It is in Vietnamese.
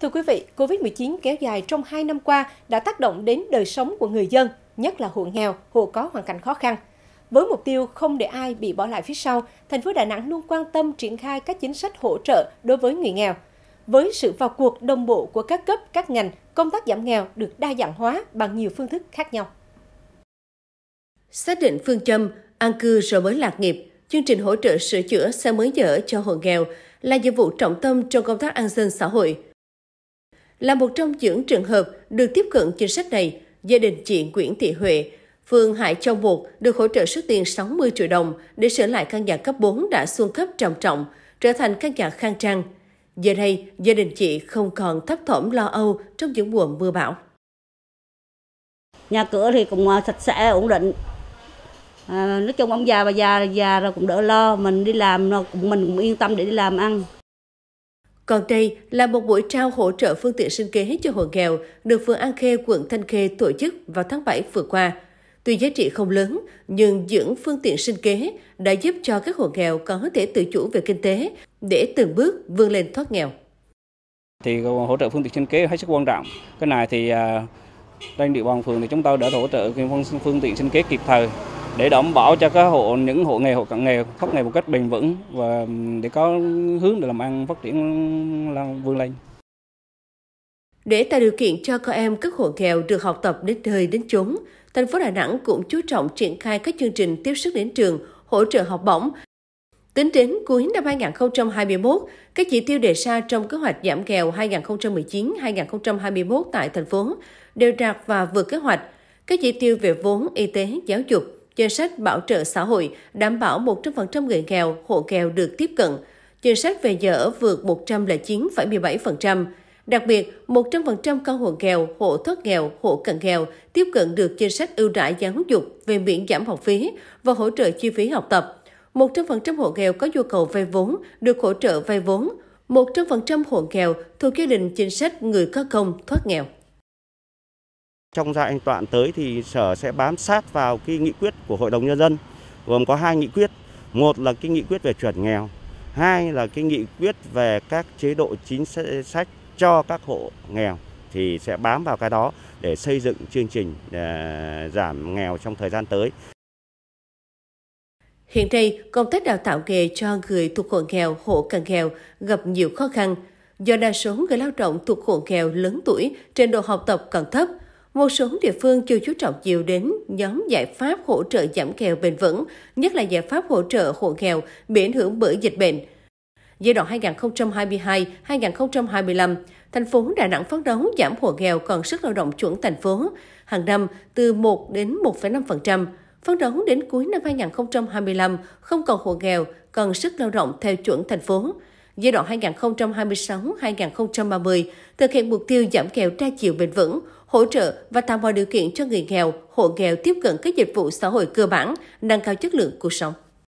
Thưa quý vị, Covid-19 kéo dài trong 2 năm qua đã tác động đến đời sống của người dân, nhất là hộ nghèo, hộ có hoàn cảnh khó khăn. Với mục tiêu không để ai bị bỏ lại phía sau, thành phố Đà Nẵng luôn quan tâm triển khai các chính sách hỗ trợ đối với người nghèo. Với sự vào cuộc đồng bộ của các cấp, các ngành, công tác giảm nghèo được đa dạng hóa bằng nhiều phương thức khác nhau. Xác định phương châm an cư rồi mới lạc nghiệp, chương trình hỗ trợ sửa chữa xe mới dở cho hộ nghèo là nhiệm vụ trọng tâm trong công tác an sinh xã hội – là một trong những trường hợp được tiếp cận chính sách này, gia đình chị Nguyễn Thị Huệ, phường Hải Châu 1 được hỗ trợ số tiền 60 triệu đồng để sửa lại căn nhà cấp 4 đã xuống cấp trầm trọng, trở thành căn nhà khang trang. Giờ đây, gia đình chị không còn thấp thỏm lo âu trong những mùa mưa bão. Nhà cửa thì cũng à, sạch sẽ, ổn định. À, nói chung ông già bà già già rồi cũng đỡ lo, mình đi làm cũng mình cũng yên tâm để đi làm ăn. Còn đây là một buổi trao hỗ trợ phương tiện sinh kế cho hộ nghèo được phường An Khê, quận Thanh Khê tổ chức vào tháng 7 vừa qua. Tuy giá trị không lớn, nhưng dưỡng phương tiện sinh kế đã giúp cho các hộ nghèo có thể tự chủ về kinh tế để từng bước vươn lên thoát nghèo. Thì hỗ trợ phương tiện sinh kế hết sức quan trọng. Cái này thì à, trên địa bàn phường thì chúng tôi đã hỗ trợ phương, phương tiện sinh kế kịp thời để đảm bảo cho các hộ những hộ nghèo hộ cận nghèo thoát nghèo một cách bền vững và để có hướng để làm ăn phát triển vươn lên. Để tạo điều kiện cho các em các hộ nghèo được học tập đến nơi đến chốn, thành phố Đà Nẵng cũng chú trọng triển khai các chương trình tiếp sức đến trường, hỗ trợ học bổng. Tính đến cuối năm 2021, các chỉ tiêu đề ra trong kế hoạch giảm nghèo 2019-2021 tại thành phố đều đạt và vượt kế hoạch. Các chỉ tiêu về vốn, y tế, giáo dục, chính sách bảo trợ xã hội đảm bảo 100% người nghèo, hộ nghèo được tiếp cận. Chính sách về nhà ở vượt 109,17%. Đặc biệt, 100% căn hộ nghèo, hộ thoát nghèo, hộ cận nghèo tiếp cận được chính sách ưu đãi giáo dục về miễn giảm học phí và hỗ trợ chi phí học tập. 100% hộ nghèo có nhu cầu vay vốn được hỗ trợ vay vốn. 100% hộ nghèo thuộc gia đình chính sách người có công thoát nghèo. Trong giai đoạn toàn tới thì Sở sẽ bám sát vào cái nghị quyết của Hội đồng Nhân dân, gồm có hai nghị quyết. Một là cái nghị quyết về chuẩn nghèo, hai là cái nghị quyết về các chế độ chính sách cho các hộ nghèo thì sẽ bám vào cái đó để xây dựng chương trình để à, giảm nghèo trong thời gian tới. Hiện nay, công tác đào tạo nghề cho người thuộc hộ nghèo, hộ cận nghèo gặp nhiều khó khăn do đa số người lao động thuộc hộ nghèo lớn tuổi, trình độ học tập còn thấp – một số địa phương chưa chú trọng nhiều đến nhóm giải pháp hỗ trợ giảm nghèo bền vững, nhất là giải pháp hỗ trợ hộ nghèo bị ảnh hưởng bởi dịch bệnh. Giai đoạn 2022-2025, thành phố Đà Nẵng phấn đấu giảm hộ nghèo còn sức lao động chuẩn thành phố hàng năm từ 1 đến 1,5%, phấn đấu đến cuối năm 2025 không còn hộ nghèo, còn sức lao động theo chuẩn thành phố. Giai đoạn 2026-2030 thực hiện mục tiêu giảm nghèo đa chiều bền vững, hỗ trợ và tạo mọi điều kiện cho người nghèo, hộ nghèo tiếp cận các dịch vụ xã hội cơ bản, nâng cao chất lượng cuộc sống.